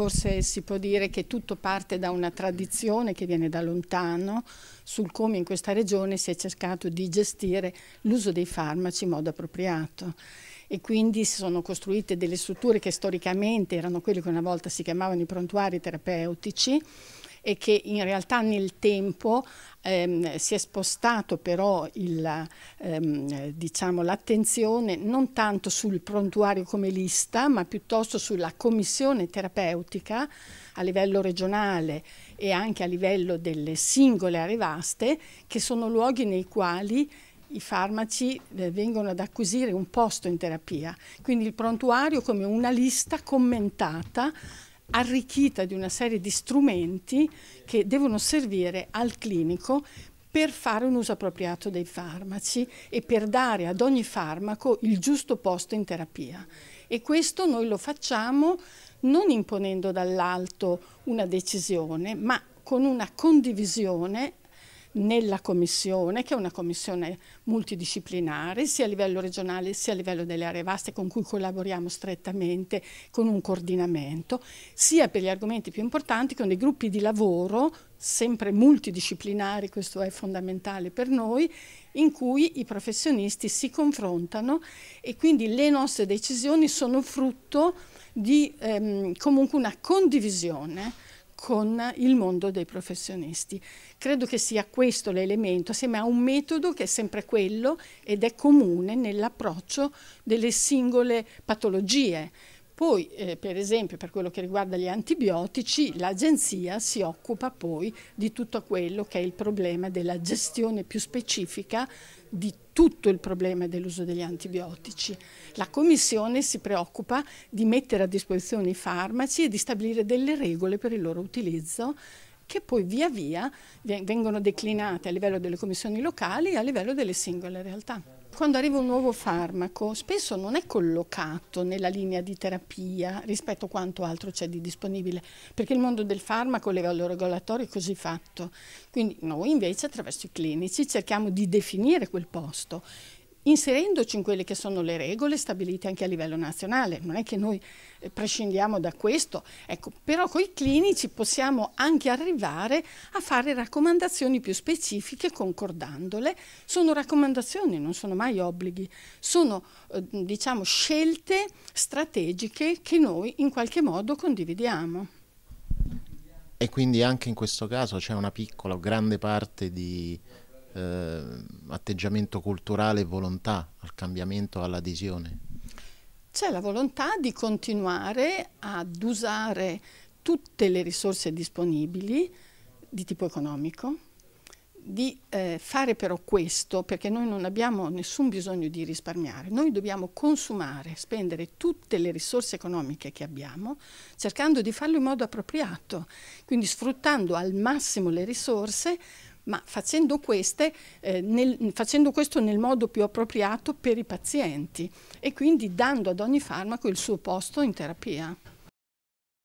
forse si può dire che tutto parte da una tradizione che viene da lontano sul come in questa regione si è cercato di gestire l'uso dei farmaci in modo appropriato e quindi si sono costruite delle strutture che storicamente erano quelle che una volta si chiamavano i prontuari terapeutici e che in realtà nel tempo ehm, si è spostato però l'attenzione ehm, diciamo, non tanto sul prontuario come lista, ma piuttosto sulla commissione terapeutica a livello regionale e anche a livello delle singole arrivaste, che sono luoghi nei quali i farmaci eh, vengono ad acquisire un posto in terapia. Quindi il prontuario come una lista commentata arricchita di una serie di strumenti che devono servire al clinico per fare un uso appropriato dei farmaci e per dare ad ogni farmaco il giusto posto in terapia. E questo noi lo facciamo non imponendo dall'alto una decisione, ma con una condivisione nella commissione, che è una commissione multidisciplinare, sia a livello regionale sia a livello delle aree vaste, con cui collaboriamo strettamente con un coordinamento, sia per gli argomenti più importanti con dei gruppi di lavoro sempre multidisciplinari, questo è fondamentale per noi, in cui i professionisti si confrontano e quindi le nostre decisioni sono frutto di ehm, comunque una condivisione con il mondo dei professionisti. Credo che sia questo l'elemento, assieme a un metodo che è sempre quello ed è comune nell'approccio delle singole patologie poi, eh, per esempio, per quello che riguarda gli antibiotici, l'agenzia si occupa poi di tutto quello che è il problema della gestione più specifica di tutto il problema dell'uso degli antibiotici. La Commissione si preoccupa di mettere a disposizione i farmaci e di stabilire delle regole per il loro utilizzo che poi via via vengono declinate a livello delle commissioni locali e a livello delle singole realtà. Quando arriva un nuovo farmaco spesso non è collocato nella linea di terapia rispetto a quanto altro c'è di disponibile, perché il mondo del farmaco a livello regolatorio è così fatto. Quindi noi invece attraverso i clinici cerchiamo di definire quel posto inserendoci in quelle che sono le regole stabilite anche a livello nazionale. Non è che noi eh, prescindiamo da questo, ecco, però con i clinici possiamo anche arrivare a fare raccomandazioni più specifiche concordandole. Sono raccomandazioni, non sono mai obblighi, sono eh, diciamo scelte strategiche che noi in qualche modo condividiamo. E quindi anche in questo caso c'è una piccola o grande parte di eh, atteggiamento culturale e volontà al cambiamento, all'adesione? C'è la volontà di continuare ad usare tutte le risorse disponibili di tipo economico, di eh, fare però questo, perché noi non abbiamo nessun bisogno di risparmiare, noi dobbiamo consumare, spendere tutte le risorse economiche che abbiamo, cercando di farlo in modo appropriato, quindi sfruttando al massimo le risorse ma facendo, queste, eh, nel, facendo questo nel modo più appropriato per i pazienti e quindi dando ad ogni farmaco il suo posto in terapia.